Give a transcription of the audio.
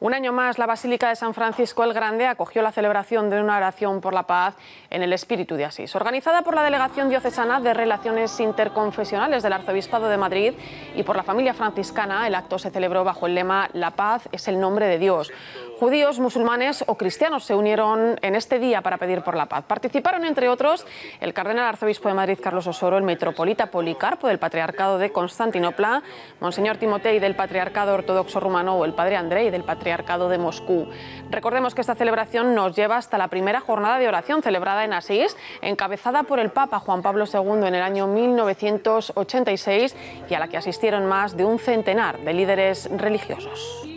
Un año más, la Basílica de San Francisco el Grande acogió la celebración de una oración por la paz en el espíritu de Asís, organizada por la Delegación Diocesana de Relaciones Interconfesionales del Arzobispado de Madrid y por la familia franciscana. El acto se celebró bajo el lema La paz es el nombre de Dios. Judíos, musulmanes o cristianos se unieron en este día para pedir por la paz. Participaron, entre otros, el cardenal arzobispo de Madrid, Carlos Osoro, el metropolita Policarpo del Patriarcado de Constantinopla, Monseñor Timotei del Patriarcado Ortodoxo Rumano o el Padre Andrei del Patriarcado de Moscú. Recordemos que esta celebración nos lleva hasta la primera jornada de oración celebrada en Asís, encabezada por el Papa Juan Pablo II en el año 1986 y a la que asistieron más de un centenar de líderes religiosos.